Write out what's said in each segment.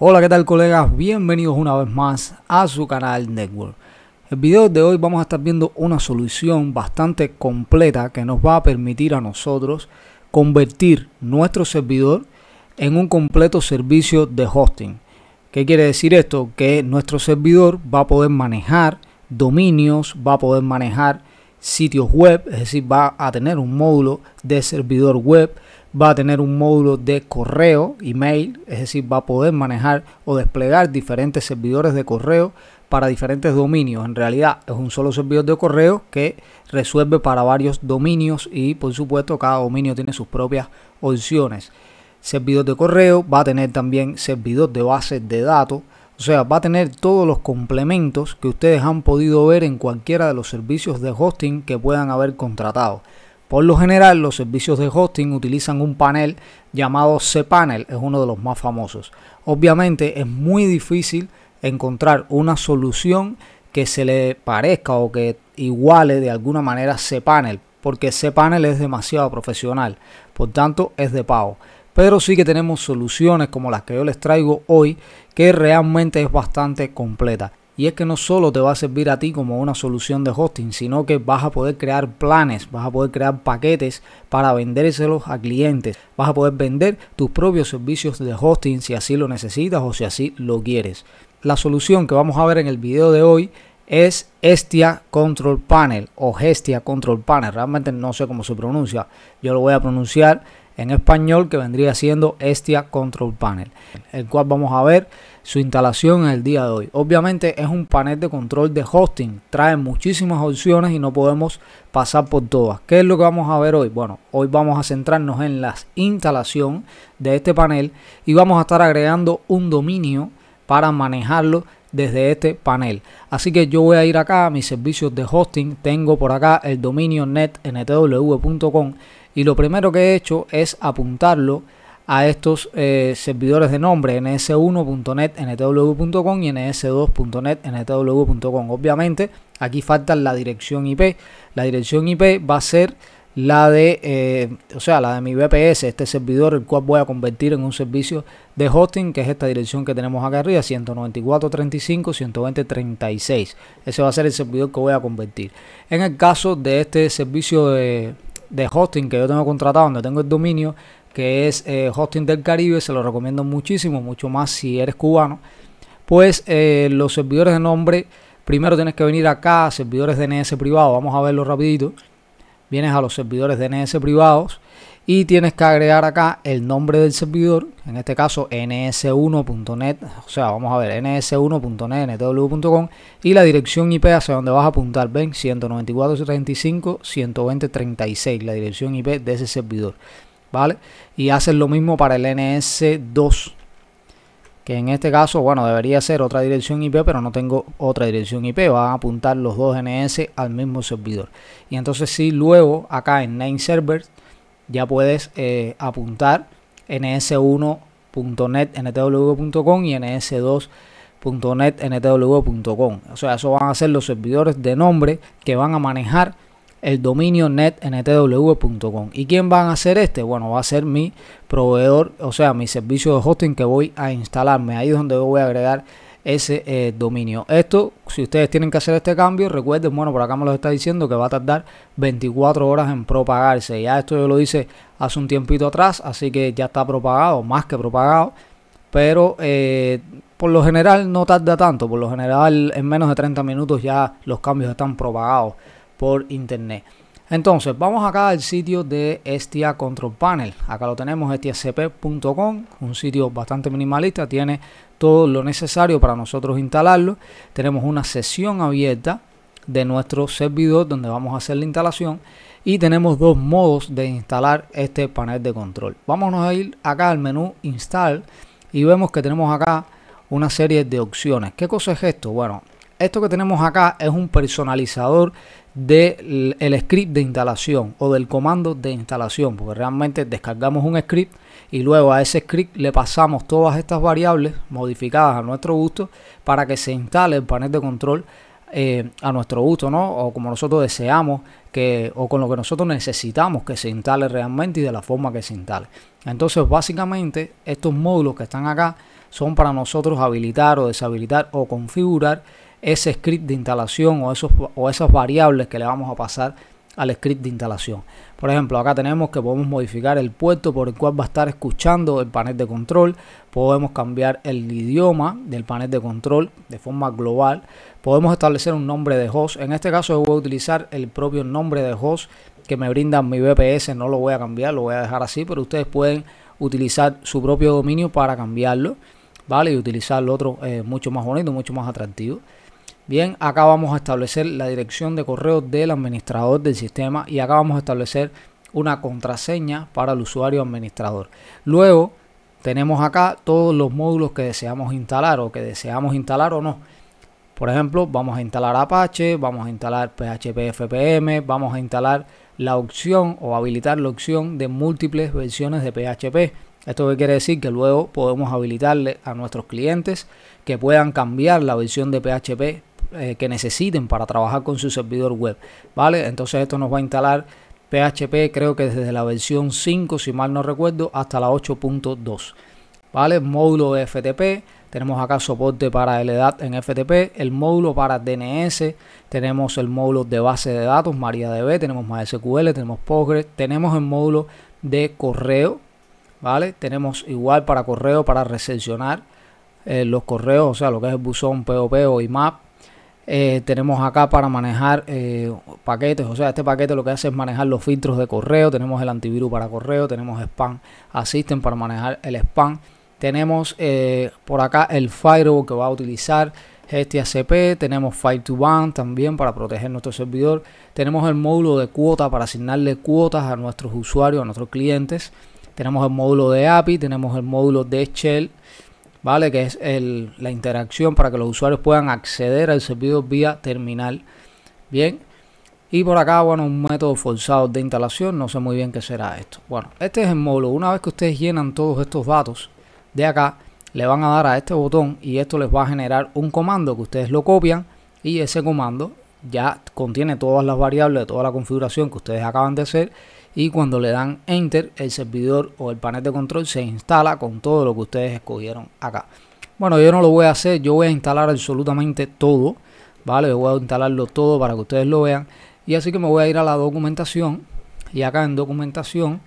Hola, ¿qué tal colegas? Bienvenidos una vez más a su canal Network. El video de hoy vamos a estar viendo una solución bastante completa que nos va a permitir a nosotros convertir nuestro servidor en un completo servicio de hosting. ¿Qué quiere decir esto? Que nuestro servidor va a poder manejar dominios, va a poder manejar sitios web, es decir, va a tener un módulo de servidor web va a tener un módulo de correo, email, es decir, va a poder manejar o desplegar diferentes servidores de correo para diferentes dominios. En realidad es un solo servidor de correo que resuelve para varios dominios y por supuesto cada dominio tiene sus propias opciones. Servidor de correo, va a tener también servidor de base de datos, o sea, va a tener todos los complementos que ustedes han podido ver en cualquiera de los servicios de hosting que puedan haber contratado. Por lo general, los servicios de hosting utilizan un panel llamado cPanel, es uno de los más famosos. Obviamente es muy difícil encontrar una solución que se le parezca o que iguale de alguna manera cPanel, porque cPanel es demasiado profesional, por tanto es de pago. Pero sí que tenemos soluciones como las que yo les traigo hoy, que realmente es bastante completa. Y es que no solo te va a servir a ti como una solución de hosting, sino que vas a poder crear planes, vas a poder crear paquetes para vendérselos a clientes, vas a poder vender tus propios servicios de hosting si así lo necesitas o si así lo quieres. La solución que vamos a ver en el video de hoy es Estia Control Panel o Gestia Control Panel, realmente no sé cómo se pronuncia, yo lo voy a pronunciar en español que vendría siendo Estia Control Panel, el cual vamos a ver su instalación en el día de hoy. Obviamente es un panel de control de hosting, trae muchísimas opciones y no podemos pasar por todas. ¿Qué es lo que vamos a ver hoy? Bueno, hoy vamos a centrarnos en la instalación de este panel y vamos a estar agregando un dominio para manejarlo desde este panel. Así que yo voy a ir acá a mis servicios de hosting. Tengo por acá el dominio net.ntw.com y lo primero que he hecho es apuntarlo a estos eh, servidores de nombre ns1.net, ntw.com y ns2.net, ntw.com. Obviamente, aquí falta la dirección IP. La dirección IP va a ser la de, eh, o sea, la de mi VPS, este servidor, el cual voy a convertir en un servicio de hosting, que es esta dirección que tenemos acá arriba, 194.35.120.36. Ese va a ser el servidor que voy a convertir. En el caso de este servicio de, de hosting que yo tengo contratado, donde tengo el dominio, que es eh, Hosting del Caribe, se lo recomiendo muchísimo, mucho más si eres cubano, pues eh, los servidores de nombre, primero tienes que venir acá, a servidores DNS privados, vamos a verlo rapidito, vienes a los servidores DNS privados y tienes que agregar acá el nombre del servidor, en este caso ns1.net, o sea, vamos a ver, ns1.net, ntw.com y la dirección IP hacia donde vas a apuntar, ven, 194.35.120.36, la dirección IP de ese servidor. ¿vale? Y hacen lo mismo para el NS2, que en este caso, bueno, debería ser otra dirección IP, pero no tengo otra dirección IP, van a apuntar los dos NS al mismo servidor. Y entonces sí, luego acá en Name Server ya puedes eh, apuntar ns1.net y ns2 .net, O sea, eso van a ser los servidores de nombre que van a manejar el dominio netntw.com. E ¿Y quién van a hacer este? Bueno, va a ser mi proveedor, o sea, mi servicio de hosting que voy a instalarme. Ahí es donde voy a agregar ese eh, dominio. Esto, si ustedes tienen que hacer este cambio, recuerden, bueno, por acá me lo está diciendo que va a tardar 24 horas en propagarse. Ya esto yo lo hice hace un tiempito atrás, así que ya está propagado, más que propagado. Pero eh, por lo general no tarda tanto, por lo general en menos de 30 minutos ya los cambios están propagados por internet. Entonces, vamos acá al sitio de Estia Control Panel. Acá lo tenemos, estiacp.com, un sitio bastante minimalista, tiene todo lo necesario para nosotros instalarlo. Tenemos una sesión abierta de nuestro servidor donde vamos a hacer la instalación y tenemos dos modos de instalar este panel de control. vamos a ir acá al menú Install y vemos que tenemos acá una serie de opciones. ¿Qué cosa es esto? Bueno, esto que tenemos acá es un personalizador del script de instalación o del comando de instalación, porque realmente descargamos un script y luego a ese script le pasamos todas estas variables modificadas a nuestro gusto para que se instale el panel de control eh, a nuestro gusto, ¿no? O como nosotros deseamos que, o con lo que nosotros necesitamos que se instale realmente y de la forma que se instale. Entonces, básicamente, estos módulos que están acá son para nosotros habilitar o deshabilitar o configurar ese script de instalación o, esos, o esas variables que le vamos a pasar al script de instalación. Por ejemplo, acá tenemos que podemos modificar el puerto por el cual va a estar escuchando el panel de control. Podemos cambiar el idioma del panel de control de forma global. Podemos establecer un nombre de host. En este caso voy a utilizar el propio nombre de host que me brinda mi BPS. No lo voy a cambiar, lo voy a dejar así, pero ustedes pueden utilizar su propio dominio para cambiarlo. ¿Vale? Y utilizar el otro eh, mucho más bonito, mucho más atractivo. Bien, acá vamos a establecer la dirección de correo del administrador del sistema y acá vamos a establecer una contraseña para el usuario administrador. Luego tenemos acá todos los módulos que deseamos instalar o que deseamos instalar o no. Por ejemplo, vamos a instalar Apache, vamos a instalar PHP FPM, vamos a instalar la opción o habilitar la opción de múltiples versiones de PHP. Esto quiere decir que luego podemos habilitarle a nuestros clientes que puedan cambiar la versión de PHP eh, que necesiten para trabajar con su servidor web. ¿Vale? Entonces esto nos va a instalar PHP creo que desde la versión 5, si mal no recuerdo, hasta la 8.2. ¿Vale? Módulo de FTP. Tenemos acá soporte para el en FTP, el módulo para DNS, tenemos el módulo de base de datos, MariaDB, tenemos MySQL, tenemos Postgres, tenemos el módulo de correo, ¿vale? Tenemos igual para correo para recepcionar eh, los correos, o sea, lo que es el buzón POP o IMAP, eh, tenemos acá para manejar eh, paquetes, o sea, este paquete lo que hace es manejar los filtros de correo, tenemos el antivirus para correo, tenemos spam assistant para manejar el spam, tenemos eh, por acá el firewall que va a utilizar este ACP, tenemos Fire to Band también para proteger nuestro servidor, tenemos el módulo de cuota para asignarle cuotas a nuestros usuarios, a nuestros clientes, tenemos el módulo de API, tenemos el módulo de Shell, ¿vale? Que es el, la interacción para que los usuarios puedan acceder al servidor vía terminal. Bien. Y por acá, bueno, un método forzado de instalación, no sé muy bien qué será esto. Bueno, este es el módulo. Una vez que ustedes llenan todos estos datos de acá, le van a dar a este botón y esto les va a generar un comando que ustedes lo copian y ese comando ya contiene todas las variables de toda la configuración que ustedes acaban de hacer y cuando le dan enter el servidor o el panel de control se instala con todo lo que ustedes escogieron acá. Bueno, yo no lo voy a hacer, yo voy a instalar absolutamente todo, ¿vale? voy a instalarlo todo para que ustedes lo vean. Y así que me voy a ir a la documentación y acá en documentación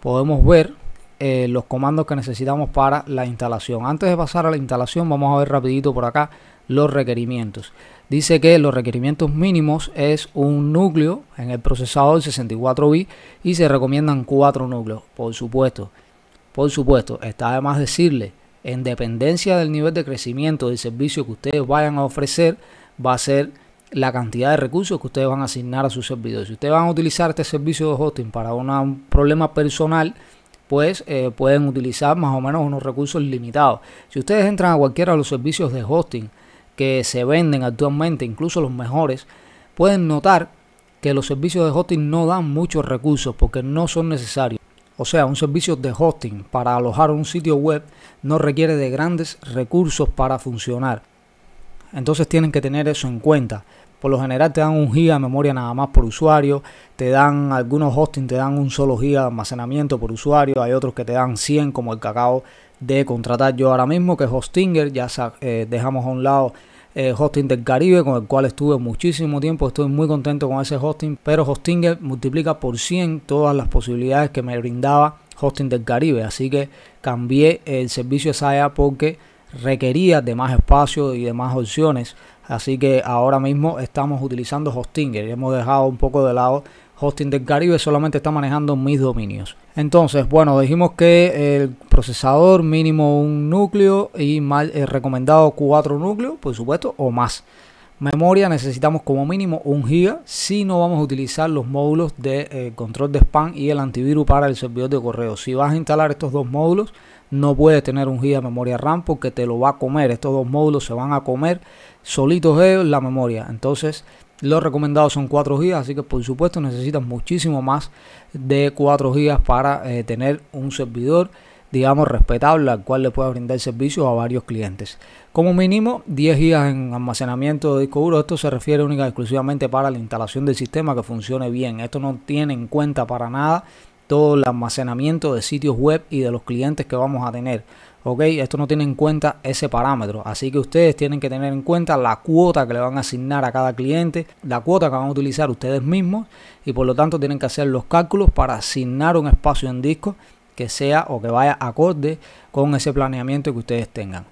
podemos ver eh, los comandos que necesitamos para la instalación. Antes de pasar a la instalación vamos a ver rapidito por acá los requerimientos dice que los requerimientos mínimos es un núcleo en el procesador 64bit y se recomiendan cuatro núcleos, por supuesto. Por supuesto, está además decirle, en dependencia del nivel de crecimiento del servicio que ustedes vayan a ofrecer, va a ser la cantidad de recursos que ustedes van a asignar a su servidor. Si ustedes van a utilizar este servicio de hosting para un problema personal, pues eh, pueden utilizar más o menos unos recursos limitados. Si ustedes entran a cualquiera de los servicios de hosting, que se venden actualmente, incluso los mejores, pueden notar que los servicios de hosting no dan muchos recursos porque no son necesarios. O sea, un servicio de hosting para alojar un sitio web no requiere de grandes recursos para funcionar. Entonces tienen que tener eso en cuenta. Por lo general te dan un giga de memoria nada más por usuario, te dan algunos hosting, te dan un solo giga de almacenamiento por usuario, hay otros que te dan 100 como el cacao de contratar yo ahora mismo, que es Hostinger, ya eh, dejamos a un lado eh, hosting del Caribe, con el cual estuve muchísimo tiempo. Estoy muy contento con ese hosting, pero Hostinger multiplica por 100 todas las posibilidades que me brindaba Hosting del Caribe. Así que cambié el servicio SAIA porque requería de más espacio y de más opciones. Así que ahora mismo estamos utilizando Hostinger hemos dejado un poco de lado Hosting del Caribe solamente está manejando mis dominios. Entonces, bueno, dijimos que el procesador mínimo un núcleo y mal, eh, recomendado cuatro núcleos, por supuesto, o más. Memoria necesitamos como mínimo un giga si no vamos a utilizar los módulos de eh, control de spam y el antivirus para el servidor de correo. Si vas a instalar estos dos módulos, no puedes tener un giga de memoria RAM porque te lo va a comer. Estos dos módulos se van a comer solitos de la memoria. Entonces lo recomendado son 4 GB, así que por supuesto necesitas muchísimo más de 4 GB para eh, tener un servidor, digamos, respetable al cual le pueda brindar servicios a varios clientes. Como mínimo, 10 GB en almacenamiento de disco duro. Esto se refiere únicamente y exclusivamente para la instalación del sistema que funcione bien. Esto no tiene en cuenta para nada todo el almacenamiento de sitios web y de los clientes que vamos a tener. ¿ok? Esto no tiene en cuenta ese parámetro, así que ustedes tienen que tener en cuenta la cuota que le van a asignar a cada cliente, la cuota que van a utilizar ustedes mismos y por lo tanto tienen que hacer los cálculos para asignar un espacio en disco que sea o que vaya acorde con ese planeamiento que ustedes tengan.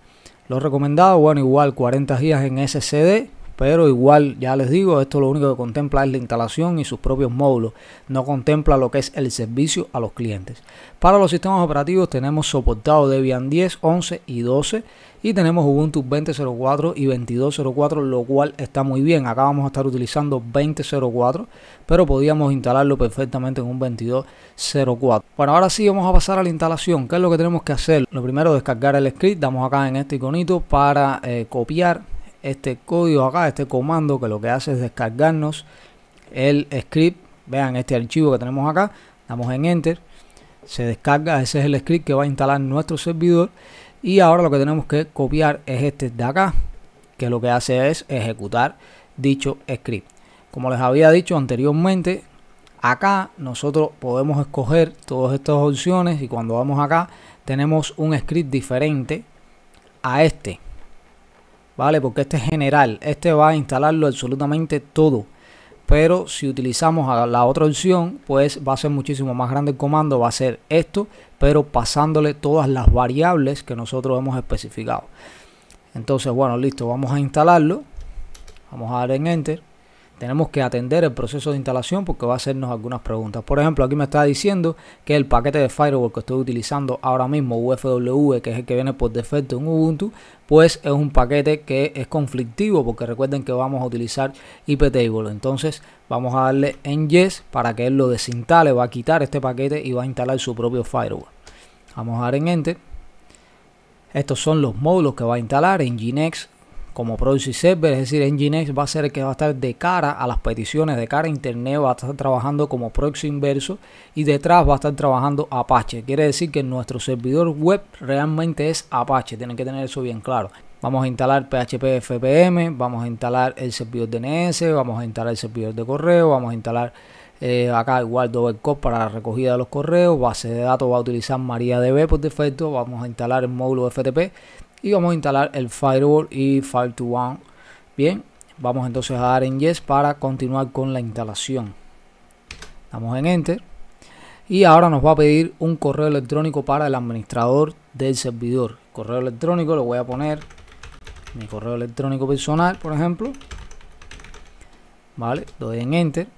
Lo recomendado, bueno, igual 40 días en SCD pero igual ya les digo, esto lo único que contempla es la instalación y sus propios módulos, no contempla lo que es el servicio a los clientes. Para los sistemas operativos tenemos soportado Debian 10, 11 y 12 y tenemos Ubuntu 20.04 y 22.04, lo cual está muy bien. Acá vamos a estar utilizando 20.04, pero podíamos instalarlo perfectamente en un 22.04. Bueno, ahora sí vamos a pasar a la instalación. ¿Qué es lo que tenemos que hacer? Lo primero, descargar el script. Damos acá en este iconito para eh, copiar este código acá, este comando que lo que hace es descargarnos el script. Vean este archivo que tenemos acá, damos en enter, se descarga, ese es el script que va a instalar nuestro servidor y ahora lo que tenemos que copiar es este de acá, que lo que hace es ejecutar dicho script. Como les había dicho anteriormente, acá nosotros podemos escoger todas estas opciones y cuando vamos acá tenemos un script diferente a este ¿vale? Porque este es general, este va a instalarlo absolutamente todo. Pero si utilizamos la otra opción, pues va a ser muchísimo más grande el comando, va a ser esto, pero pasándole todas las variables que nosotros hemos especificado. Entonces, bueno, listo, vamos a instalarlo. Vamos a dar en Enter tenemos que atender el proceso de instalación porque va a hacernos algunas preguntas. Por ejemplo, aquí me está diciendo que el paquete de firewall que estoy utilizando ahora mismo, UFW, que es el que viene por defecto en Ubuntu, pues es un paquete que es conflictivo porque recuerden que vamos a utilizar IPTable. Entonces vamos a darle en Yes para que él lo desinstale, va a quitar este paquete y va a instalar su propio firewall. Vamos a dar en Enter. Estos son los módulos que va a instalar en Nginx, como Proxy Server, es decir, Nginx va a ser el que va a estar de cara a las peticiones, de cara a Internet, va a estar trabajando como Proxy Inverso y detrás va a estar trabajando Apache. Quiere decir que nuestro servidor web realmente es Apache, tienen que tener eso bien claro. Vamos a instalar PHP FPM, vamos a instalar el servidor DNS, vamos a instalar el servidor de correo, vamos a instalar eh, acá igual para la recogida de los correos, base de datos va a utilizar MariaDB por defecto, vamos a instalar el módulo FTP y vamos a instalar el firewall y file to one bien vamos entonces a dar en yes para continuar con la instalación damos en enter y ahora nos va a pedir un correo electrónico para el administrador del servidor correo electrónico le voy a poner mi correo electrónico personal por ejemplo vale doy en enter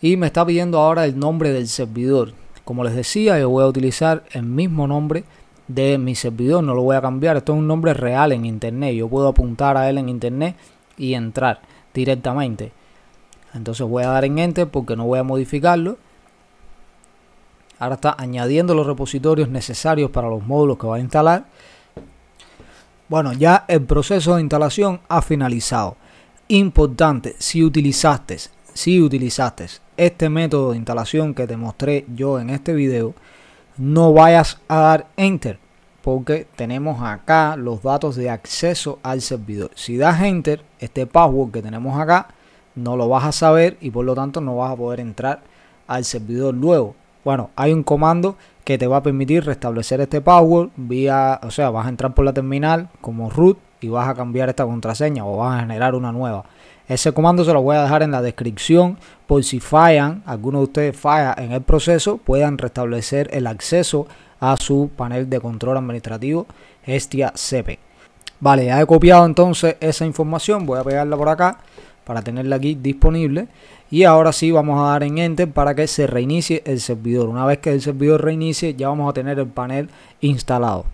y me está pidiendo ahora el nombre del servidor como les decía yo voy a utilizar el mismo nombre de mi servidor, no lo voy a cambiar, esto es un nombre real en internet, yo puedo apuntar a él en internet y entrar directamente. Entonces voy a dar en enter porque no voy a modificarlo. Ahora está añadiendo los repositorios necesarios para los módulos que va a instalar. Bueno, ya el proceso de instalación ha finalizado. Importante, si utilizaste, si utilizaste este método de instalación que te mostré yo en este video, no vayas a dar enter porque tenemos acá los datos de acceso al servidor. Si das enter, este password que tenemos acá no lo vas a saber y por lo tanto no vas a poder entrar al servidor luego. Bueno, hay un comando que te va a permitir restablecer este password vía, o sea, vas a entrar por la terminal como root y vas a cambiar esta contraseña o vas a generar una nueva. Ese comando se lo voy a dejar en la descripción por si fallan, alguno de ustedes falla en el proceso, puedan restablecer el acceso a su panel de control administrativo Estia CP. Vale, ya he copiado entonces esa información, voy a pegarla por acá para tenerla aquí disponible. Y ahora sí vamos a dar en Enter para que se reinicie el servidor. Una vez que el servidor reinicie ya vamos a tener el panel instalado.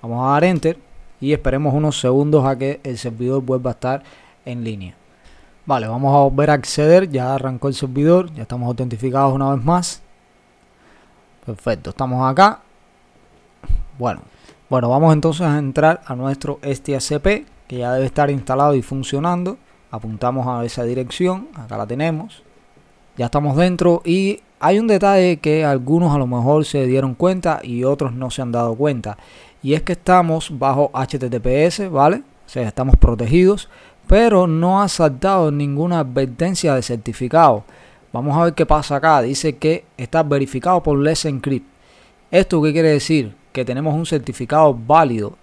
Vamos a dar Enter y esperemos unos segundos a que el servidor vuelva a estar en línea. Vale, vamos a volver a acceder. Ya arrancó el servidor. Ya estamos autentificados una vez más. Perfecto, estamos acá. Bueno, bueno, vamos entonces a entrar a nuestro STSP, que ya debe estar instalado y funcionando. Apuntamos a esa dirección, acá la tenemos. Ya estamos dentro y hay un detalle que algunos a lo mejor se dieron cuenta y otros no se han dado cuenta. Y es que estamos bajo HTTPS, ¿vale? O sea, estamos protegidos pero no ha saltado ninguna advertencia de certificado. Vamos a ver qué pasa acá. Dice que está verificado por Let's Encrypt. ¿Esto qué quiere decir? Que tenemos un certificado válido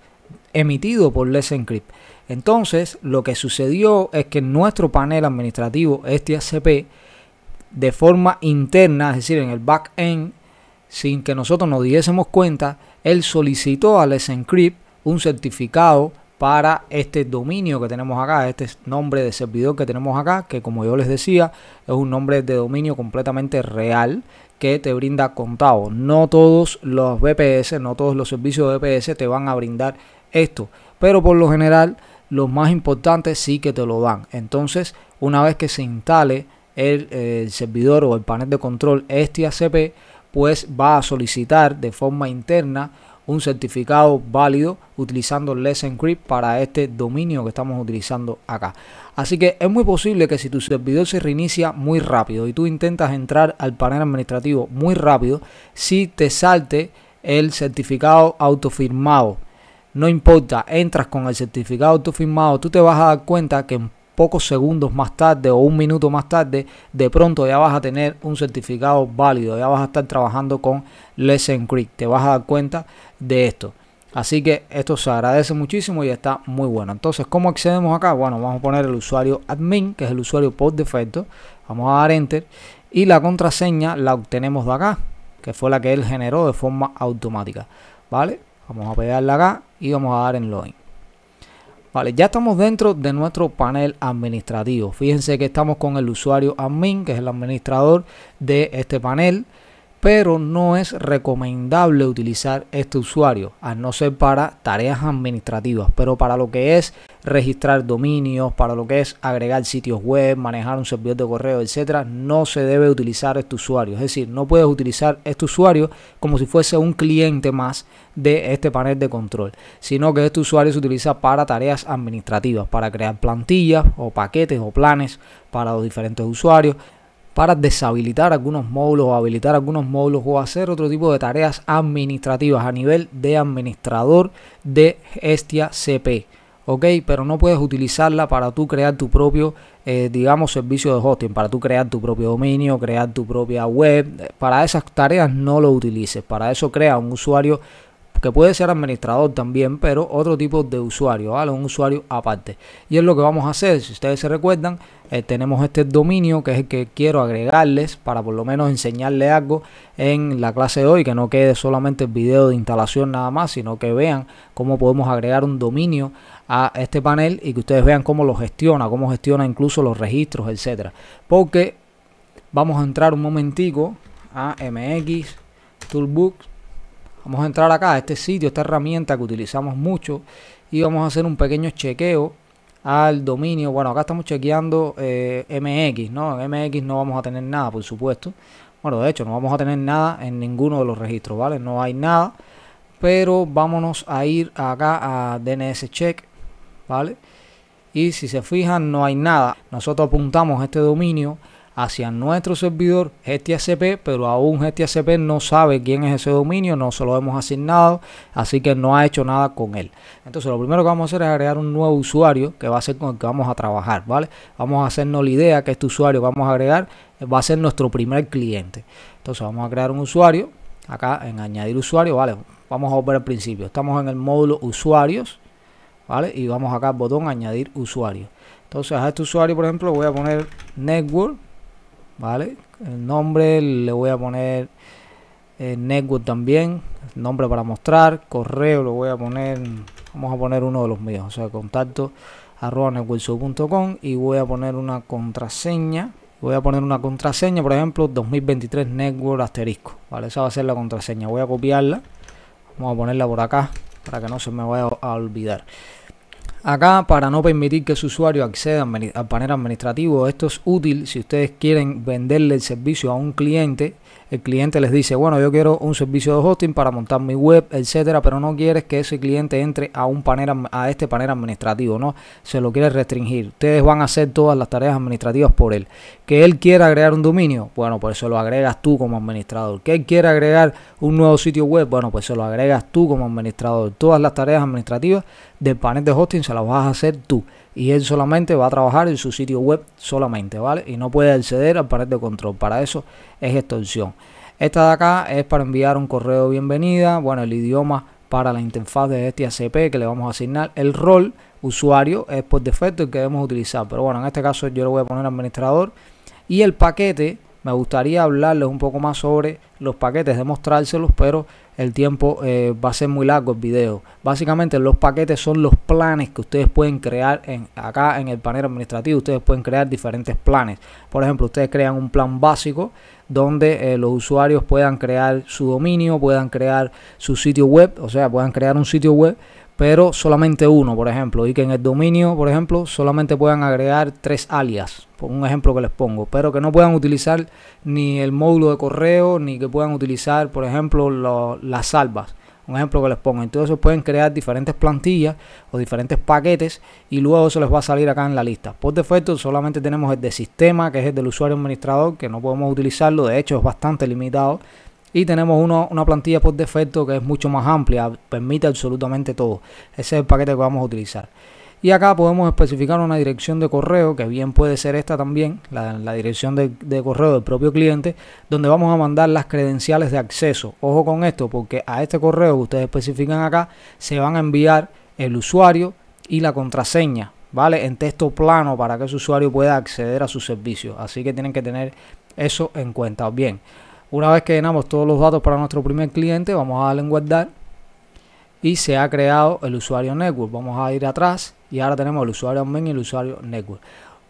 emitido por Let's Encrypt. Entonces, lo que sucedió es que nuestro panel administrativo, este ACP, de forma interna, es decir, en el back-end, sin que nosotros nos diésemos cuenta, él solicitó a Let's Encrypt un certificado para este dominio que tenemos acá, este nombre de servidor que tenemos acá, que como yo les decía, es un nombre de dominio completamente real que te brinda contado. No todos los BPS, no todos los servicios de VPS te van a brindar esto, pero por lo general los más importantes sí que te lo dan. Entonces, una vez que se instale el, servidor o el panel de control este ACP, pues va a solicitar de forma interna un certificado válido utilizando Let's Encrypt para este dominio que estamos utilizando acá. Así que es muy posible que si tu servidor se reinicia muy rápido y tú intentas entrar al panel administrativo muy rápido, si te salte el certificado autofirmado no importa, entras con el certificado autofirmado, tú te vas a dar cuenta que en pocos segundos más tarde o un minuto más tarde, de pronto ya vas a tener un certificado válido, ya vas a estar trabajando con Lesson Creek, te vas a dar cuenta de esto. Así que esto se agradece muchísimo y está muy bueno. Entonces, ¿cómo accedemos acá? Bueno, vamos a poner el usuario admin, que es el usuario por defecto. Vamos a dar enter y la contraseña la obtenemos de acá, que fue la que él generó de forma automática. ¿Vale? Vamos a pegarla acá y vamos a dar en login. Vale, ya estamos dentro de nuestro panel administrativo. Fíjense que estamos con el usuario admin, que es el administrador de este panel pero no es recomendable utilizar este usuario, a no ser para tareas administrativas, pero para lo que es registrar dominios, para lo que es agregar sitios web, manejar un servidor de correo, etcétera, no se debe utilizar este usuario. Es decir, no puedes utilizar este usuario como si fuese un cliente más de este panel de control, sino que este usuario se utiliza para tareas administrativas, para crear plantillas o paquetes o planes para los diferentes usuarios, para deshabilitar algunos módulos o habilitar algunos módulos o hacer otro tipo de tareas administrativas a nivel de administrador de Hestia CP. ¿ok? Pero no puedes utilizarla para tú crear tu propio, eh, digamos, servicio de hosting, para tú crear tu propio dominio, crear tu propia web. Para esas tareas no lo utilices, para eso crea un usuario que puede ser administrador también, pero otro tipo de usuario, ¿vale? Un usuario aparte. Y es lo que vamos a hacer, si ustedes se recuerdan, eh, tenemos este dominio que es el que quiero agregarles para por lo menos enseñarles algo en la clase de hoy, que no quede solamente el video de instalación nada más, sino que vean cómo podemos agregar un dominio a este panel y que ustedes vean cómo lo gestiona, cómo gestiona incluso los registros, etcétera. Porque vamos a entrar un momentico a MX toolbooks. Vamos a entrar acá a este sitio, esta herramienta que utilizamos mucho y vamos a hacer un pequeño chequeo al dominio. Bueno, acá estamos chequeando eh, MX, ¿no? En MX no vamos a tener nada, por supuesto. Bueno, de hecho, no vamos a tener nada en ninguno de los registros, ¿vale? No hay nada. Pero vámonos a ir acá a DNS check, ¿vale? Y si se fijan, no hay nada. Nosotros apuntamos este dominio hacia nuestro servidor GTSP, pero aún GTSP no sabe quién es ese dominio, no se lo hemos asignado, así que no ha hecho nada con él. Entonces lo primero que vamos a hacer es agregar un nuevo usuario que va a ser con el que vamos a trabajar, ¿vale? Vamos a hacernos la idea que este usuario vamos a agregar eh, va a ser nuestro primer cliente. Entonces vamos a crear un usuario, acá en añadir usuario, ¿vale? Vamos a volver al principio, estamos en el módulo usuarios, ¿vale? Y vamos acá al botón añadir usuario. Entonces a este usuario, por ejemplo, voy a poner network ¿vale? El nombre le voy a poner eh, network también, nombre para mostrar, correo lo voy a poner, vamos a poner uno de los míos, o sea, contacto arroba y voy a poner una contraseña, voy a poner una contraseña, por ejemplo, 2023 network asterisco, ¿vale? Esa va a ser la contraseña, voy a copiarla, vamos a ponerla por acá para que no se me vaya a olvidar acá para no permitir que su usuario acceda al panel administrativo. Esto es útil si ustedes quieren venderle el servicio a un cliente el cliente les dice, bueno, yo quiero un servicio de hosting para montar mi web, etcétera, pero no quieres que ese cliente entre a un panel a este panel administrativo, ¿no? Se lo quiere restringir. Ustedes van a hacer todas las tareas administrativas por él. Que él quiera agregar un dominio, bueno, pues se lo agregas tú como administrador. Que él quiera agregar un nuevo sitio web, bueno, pues se lo agregas tú como administrador. Todas las tareas administrativas del panel de hosting se las vas a hacer tú y él solamente va a trabajar en su sitio web solamente, ¿vale? Y no puede acceder al panel de control. Para eso es extorsión. Esta de acá es para enviar un correo de bienvenida, bueno, el idioma para la interfaz de este ACP que le vamos a asignar, el rol usuario es por defecto el que debemos utilizar, pero bueno, en este caso yo lo voy a poner administrador y el paquete me gustaría hablarles un poco más sobre los paquetes, demostrárselos, pero el tiempo eh, va a ser muy largo el video. Básicamente los paquetes son los planes que ustedes pueden crear en, acá en el panel administrativo. Ustedes pueden crear diferentes planes. Por ejemplo, ustedes crean un plan básico donde eh, los usuarios puedan crear su dominio, puedan crear su sitio web, o sea, puedan crear un sitio web pero solamente uno, por ejemplo, y que en el dominio, por ejemplo, solamente puedan agregar tres alias, por un ejemplo que les pongo, pero que no puedan utilizar ni el módulo de correo, ni que puedan utilizar, por ejemplo, las salvas. Un ejemplo que les pongo. Entonces pueden crear diferentes plantillas o diferentes paquetes y luego se les va a salir acá en la lista. Por defecto solamente tenemos el de sistema, que es el del usuario administrador, que no podemos utilizarlo. De hecho es bastante limitado. Y tenemos una plantilla por defecto que es mucho más amplia, permite absolutamente todo. Ese es el paquete que vamos a utilizar. Y acá podemos especificar una dirección de correo, que bien puede ser esta también, la, dirección de, correo del propio cliente, donde vamos a mandar las credenciales de acceso. Ojo con esto, porque a este correo que ustedes especifican acá se van a enviar el usuario y la contraseña, ¿vale? En texto plano para que ese usuario pueda acceder a su servicio. Así que tienen que tener eso en cuenta. Bien, una vez que llenamos todos los datos para nuestro primer cliente, vamos a darle en guardar y se ha creado el usuario network. Vamos a ir atrás y ahora tenemos el usuario admin y el usuario network.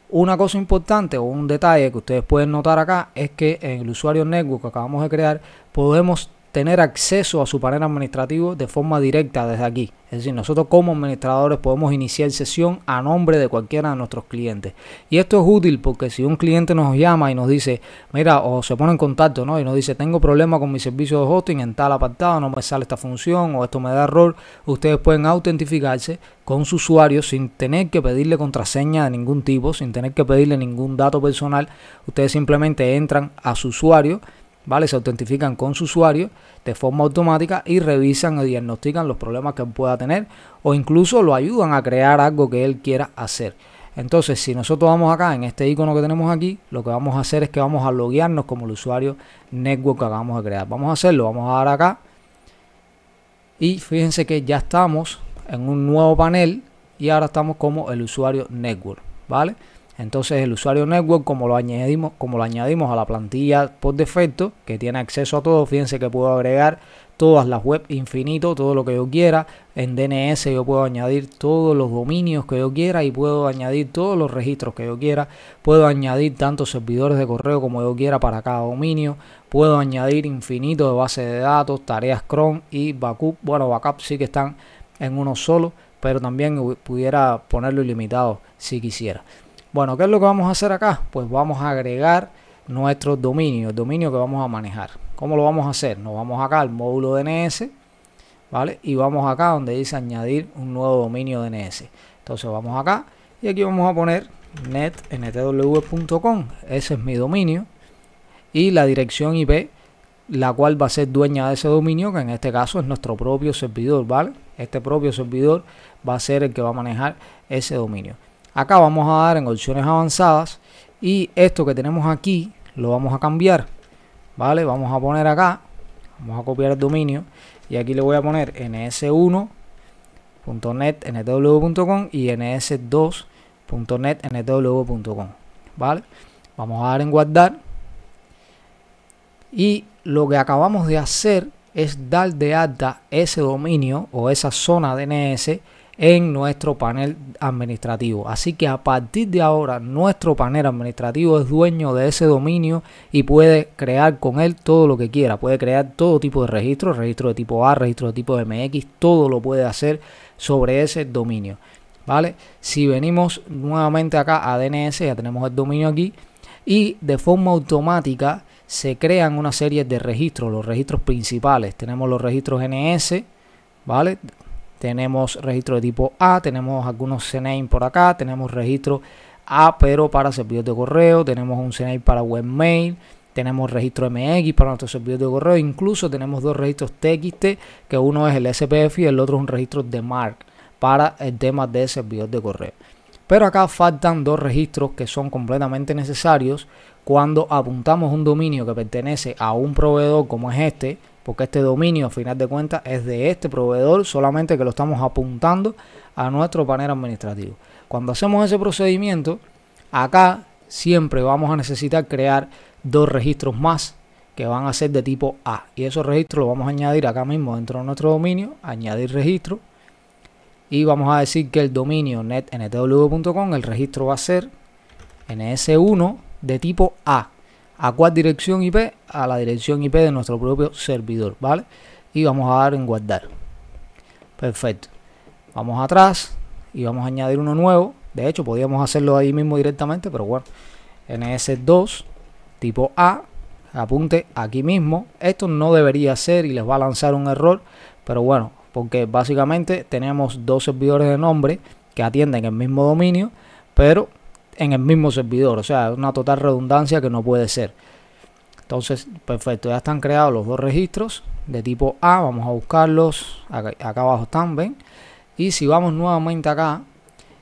Una cosa importante o un detalle que ustedes pueden notar acá es que en el usuario network que acabamos de crear podemos tener acceso a su panel administrativo de forma directa desde aquí. Es decir, nosotros como administradores podemos iniciar sesión a nombre de cualquiera de nuestros clientes. Y esto es útil porque si un cliente nos llama y nos dice, mira, o se pone en contacto, ¿no? Y nos dice, tengo problema con mi servicio de hosting en tal apartado, no me sale esta función o esto me da error, ustedes pueden autentificarse con su usuario sin tener que pedirle contraseña de ningún tipo, sin tener que pedirle ningún dato personal. Ustedes simplemente entran a su usuario, ¿vale? Se autentifican con su usuario de forma automática y revisan o diagnostican los problemas que pueda tener o incluso lo ayudan a crear algo que él quiera hacer. Entonces, si nosotros vamos acá en este icono que tenemos aquí, lo que vamos a hacer es que vamos a loguearnos como el usuario network que acabamos de crear. Vamos a hacerlo, vamos a dar acá. Y fíjense que ya estamos en un nuevo panel y ahora estamos como el usuario network, ¿vale? Entonces el usuario network, como lo añadimos, como lo añadimos a la plantilla por defecto, que tiene acceso a todo, fíjense que puedo agregar todas las web infinito, todo lo que yo quiera. En DNS yo puedo añadir todos los dominios que yo quiera y puedo añadir todos los registros que yo quiera. Puedo añadir tantos servidores de correo como yo quiera para cada dominio. Puedo añadir infinito de base de datos, tareas Chrome y backup. Bueno, backup sí que están en uno solo, pero también pudiera ponerlo ilimitado si quisiera. Bueno, ¿qué es lo que vamos a hacer acá? Pues vamos a agregar nuestro dominio, el dominio que vamos a manejar. ¿Cómo lo vamos a hacer? Nos vamos acá al módulo DNS, ¿vale? Y vamos acá donde dice añadir un nuevo dominio DNS. Entonces vamos acá y aquí vamos a poner net ese es mi dominio y la dirección IP la cual va a ser dueña de ese dominio, que en este caso es nuestro propio servidor, ¿vale? Este propio servidor va a ser el que va a manejar ese dominio. Acá vamos a dar en opciones avanzadas y esto que tenemos aquí lo vamos a cambiar. ¿Vale? Vamos a poner acá, vamos a copiar el dominio y aquí le voy a poner ns1.net y ns2.net ¿Vale? Vamos a dar en guardar. Y lo que acabamos de hacer es dar de alta ese dominio o esa zona de DNS en nuestro panel administrativo. Así que a partir de ahora nuestro panel administrativo es dueño de ese dominio y puede crear con él todo lo que quiera. Puede crear todo tipo de registros, registro de tipo A, registro de tipo MX, todo lo puede hacer sobre ese dominio. ¿Vale? Si venimos nuevamente acá a DNS, ya tenemos el dominio aquí y de forma automática se crean una serie de registros, los registros principales. Tenemos los registros NS, ¿vale? tenemos registro de tipo A, tenemos algunos CNAME por acá, tenemos registro A, pero para servidores de correo, tenemos un CNAME para webmail, tenemos registro MX para nuestro servidor de correo, incluso tenemos dos registros TXT, que uno es el SPF y el otro es un registro de MARC para el tema de servidor de correo. Pero acá faltan dos registros que son completamente necesarios cuando apuntamos un dominio que pertenece a un proveedor como es este, porque este dominio a final de cuentas es de este proveedor, solamente que lo estamos apuntando a nuestro panel administrativo. Cuando hacemos ese procedimiento, acá siempre vamos a necesitar crear dos registros más que van a ser de tipo A. Y esos registros los vamos a añadir acá mismo dentro de nuestro dominio, añadir registro. Y vamos a decir que el dominio netntw.com, el registro va a ser ns1 de tipo A a cuál dirección IP, a la dirección IP de nuestro propio servidor, ¿vale? Y vamos a dar en guardar. Perfecto. Vamos atrás y vamos a añadir uno nuevo. De hecho, podríamos hacerlo ahí mismo directamente, pero bueno. NS2 tipo A, apunte aquí mismo. Esto no debería ser y les va a lanzar un error, pero bueno, porque básicamente tenemos dos servidores de nombre que atienden el mismo dominio, pero en el mismo servidor. O sea, una total redundancia que no puede ser. Entonces, perfecto, pues, pues, ya están creados los dos registros de tipo A. Vamos a buscarlos. Acá, abajo están, ven. Y si vamos nuevamente acá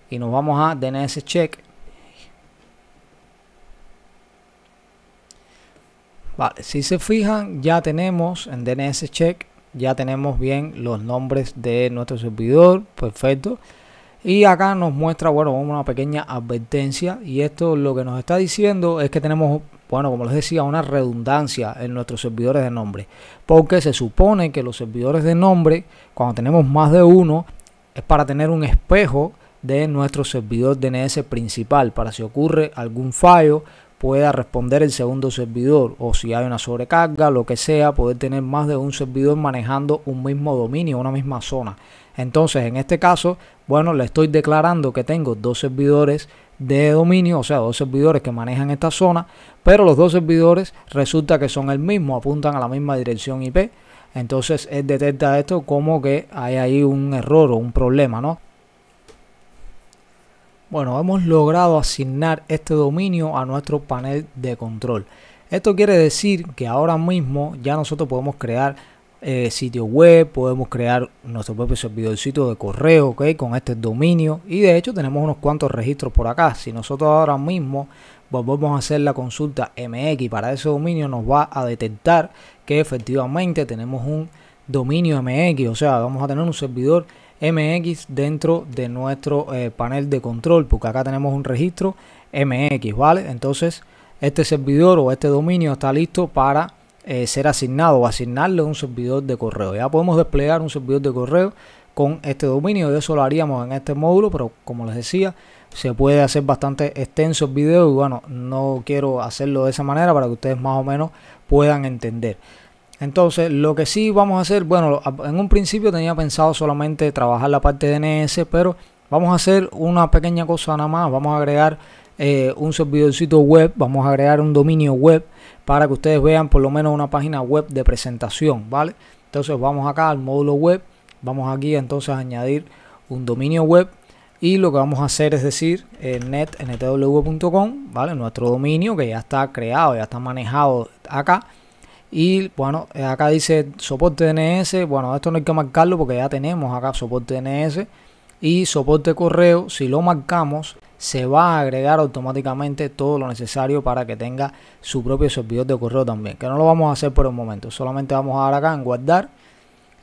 y nos vamos a DNS check. Vale, si se fijan, ya tenemos en DNS check, ya tenemos bien los nombres de nuestro servidor. Perfecto. Y acá nos muestra, bueno, una pequeña advertencia. Y esto lo que nos está diciendo es que tenemos, bueno, como les decía, una redundancia en nuestros servidores de nombre. Porque se supone que los servidores de nombre, cuando tenemos más de uno, es para tener un espejo de nuestro servidor DNS principal. Para si ocurre algún fallo, pueda responder el segundo servidor o si hay una sobrecarga, lo que sea, poder tener más de un servidor manejando un mismo dominio, una misma zona. Entonces, en este caso, bueno, le estoy declarando que tengo dos servidores de dominio, o sea, dos servidores que manejan esta zona, pero los dos servidores resulta que son el mismo, apuntan a la misma dirección IP. Entonces, él detecta esto como que hay ahí un error o un problema, ¿no? Bueno, hemos logrado asignar este dominio a nuestro panel de control. Esto quiere decir que ahora mismo ya nosotros podemos crear eh, sitio web, podemos crear nuestro propio servidorcito de correo, Con este dominio. Y de hecho tenemos unos cuantos registros por acá. Si nosotros ahora mismo volvemos a hacer la consulta MX para ese dominio, nos va a detectar que efectivamente tenemos un dominio MX, o sea, vamos a tener un servidor MX dentro de nuestro eh, panel de control, porque acá tenemos un registro MX, ¿vale? Entonces, este servidor o este dominio está listo para eh, ser asignado o asignarle un servidor de correo. Ya podemos desplegar un servidor de correo con este dominio y eso lo haríamos en este módulo, pero como les decía, se puede hacer bastante extenso el video y bueno, no quiero hacerlo de esa manera para que ustedes más o menos puedan entender. Entonces, lo que sí vamos a hacer, bueno, en un principio tenía pensado solamente trabajar la parte de DNS, pero vamos a hacer una pequeña cosa nada más, vamos a agregar eh, un servidorcito web, vamos a agregar un dominio web para que ustedes vean por lo menos una página web de presentación, ¿vale? Entonces vamos acá al módulo web, vamos aquí entonces a añadir un dominio web y lo que vamos a hacer es decir eh, net ntw.com, ¿vale? Nuestro dominio que ya está creado, ya está manejado acá. Y bueno, eh, acá dice soporte DNS. Bueno, esto no hay que marcarlo porque ya tenemos acá soporte DNS y soporte correo. Si lo marcamos, se va a agregar automáticamente todo lo necesario para que tenga su propio servidor de correo también. Que no lo vamos a hacer por el momento, solamente vamos a dar acá en guardar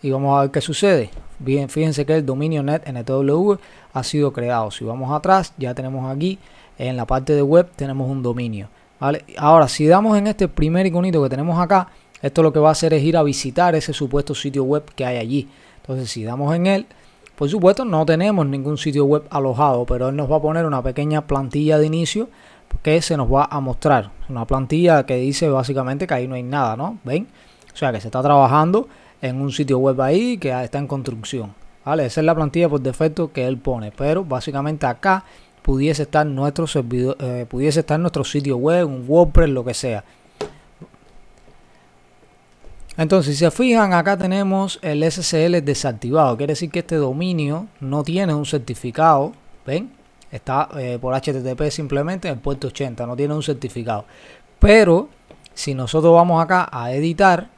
y vamos a ver qué sucede. Bien, fíjense que el dominio net NTW ha sido creado. Si vamos atrás, ya tenemos aquí en la parte de web tenemos un dominio. ¿vale? Ahora, si damos en este primer iconito que tenemos acá, esto lo que va a hacer es ir a visitar ese supuesto sitio web que hay allí. Entonces, si damos en él, por supuesto, no tenemos ningún sitio web alojado, pero él nos va a poner una pequeña plantilla de inicio que se nos va a mostrar. Una plantilla que dice básicamente que ahí no hay nada, ¿no? ¿Ven? O sea que se está trabajando en un sitio web ahí que está en construcción. ¿Vale? Esa es la plantilla por defecto que él pone. Pero básicamente acá pudiese estar nuestro servidor, eh, pudiese estar nuestro sitio web, un WordPress, lo que sea. Entonces, si se fijan, acá tenemos el SSL desactivado. Quiere decir que este dominio no tiene un certificado. ¿Ven? Está eh, por HTTP simplemente en el puerto 80. No tiene un certificado. Pero si nosotros vamos acá a editar,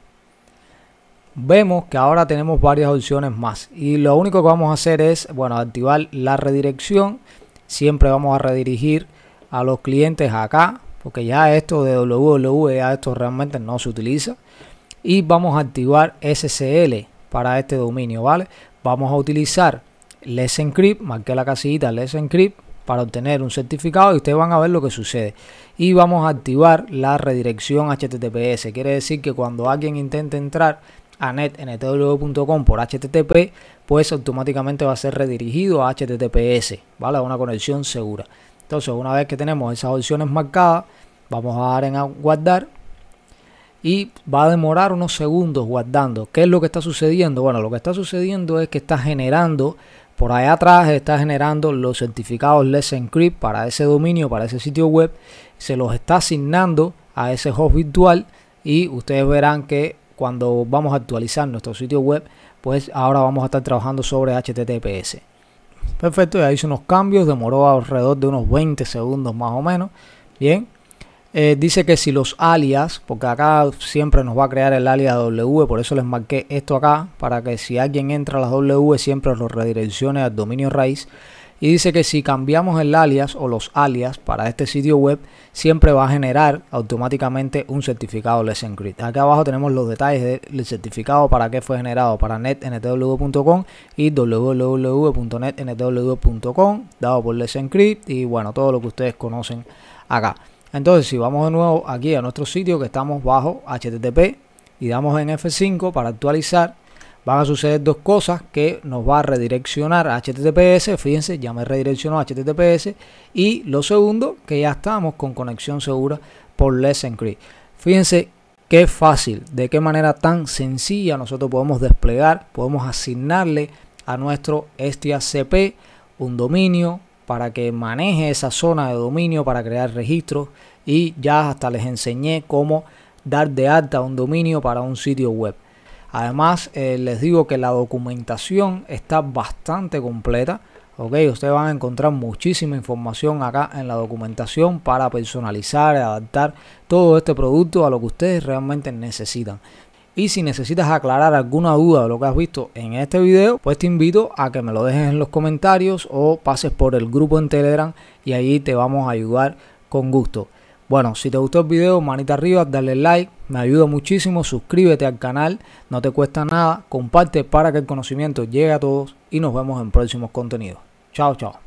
vemos que ahora tenemos varias opciones más. Y lo único que vamos a hacer es, bueno, activar la redirección. Siempre vamos a redirigir a los clientes acá. Porque ya esto de www, e, esto realmente no se utiliza y vamos a activar SSL para este dominio, ¿vale? Vamos a utilizar Let's Encrypt, marqué la casillita Let's Encrypt para obtener un certificado y ustedes van a ver lo que sucede. Y vamos a activar la redirección HTTPS, quiere decir que cuando alguien intente entrar a netntw.com por HTTP, pues automáticamente va a ser redirigido a HTTPS, ¿vale? A una conexión segura. Entonces, una vez que tenemos esas opciones marcadas, vamos a dar en guardar y va a demorar unos segundos guardando. ¿Qué es lo que está sucediendo? Bueno, lo que está sucediendo es que está generando, por ahí atrás está generando los certificados Let's Encrypt para ese dominio, para ese sitio web, se los está asignando a ese host virtual y ustedes verán que cuando vamos a actualizar nuestro sitio web, pues ahora vamos a estar trabajando sobre HTTPS. Perfecto, ya hice unos cambios, demoró alrededor de unos 20 segundos más o menos. Bien, eh, dice que si los alias, porque acá siempre nos va a crear el alias W, por eso les marqué esto acá, para que si alguien entra a las W siempre los redireccione al dominio raíz. Y dice que si cambiamos el alias o los alias para este sitio web, siempre va a generar automáticamente un certificado Let's Encrypt. Acá abajo tenemos los detalles del certificado para qué fue generado para netntw.com y www.netnw.com dado por Let's Encrypt y bueno, todo lo que ustedes conocen acá. Entonces, si vamos de nuevo aquí a nuestro sitio que estamos bajo HTTP y damos en F5 para actualizar, van a suceder dos cosas que nos va a redireccionar a HTTPS. Fíjense, ya me redireccionó a HTTPS. Y lo segundo, que ya estamos con conexión segura por Let's Encrypt. Fíjense qué fácil, de qué manera tan sencilla nosotros podemos desplegar, podemos asignarle a nuestro STACP un dominio, para que maneje esa zona de dominio para crear registros y ya hasta les enseñé cómo dar de alta un dominio para un sitio web. Además eh, les digo que la documentación está bastante completa. Ok, ustedes van a encontrar muchísima información acá en la documentación para personalizar, y adaptar todo este producto a lo que ustedes realmente necesitan. Y si necesitas aclarar alguna duda de lo que has visto en este video, pues te invito a que me lo dejes en los comentarios o pases por el grupo en Telegram y ahí te vamos a ayudar con gusto. Bueno, si te gustó el video, manita arriba, dale like, me ayuda muchísimo, suscríbete al canal, no te cuesta nada, comparte para que el conocimiento llegue a todos y nos vemos en próximos contenidos. Chao, chao.